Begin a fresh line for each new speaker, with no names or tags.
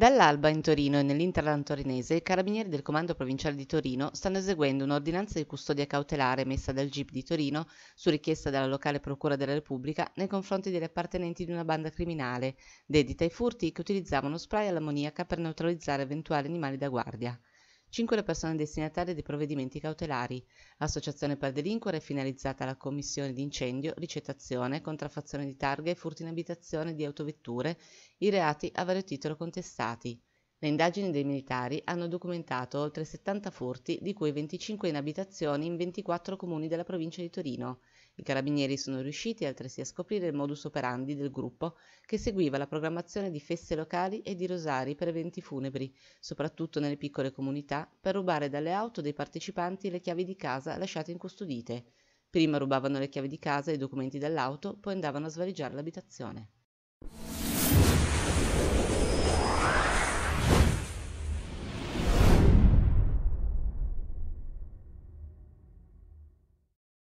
Dall'alba in Torino e nell'Interland torinese, i carabinieri del Comando Provinciale di Torino stanno eseguendo un'ordinanza di custodia cautelare emessa dal GIP di Torino su richiesta della locale Procura della Repubblica nei confronti degli appartenenti di una banda criminale dedita ai furti che utilizzavano spray all'ammoniaca per neutralizzare eventuali animali da guardia. 5 le persone destinatarie dei provvedimenti cautelari. L'associazione per delinquere è finalizzata alla commissione di incendio, ricettazione, contraffazione di targhe e furti in abitazione di autovetture, i reati a vario titolo contestati. Le indagini dei militari hanno documentato oltre 70 furti, di cui 25 in abitazioni in 24 comuni della provincia di Torino. I carabinieri sono riusciti altresì a scoprire il modus operandi del gruppo che seguiva la programmazione di feste locali e di rosari per eventi funebri, soprattutto nelle piccole comunità, per rubare dalle auto dei partecipanti le chiavi di casa lasciate incustodite. Prima rubavano le chiavi di casa e i documenti dell'auto, poi andavano a svaligiare l'abitazione.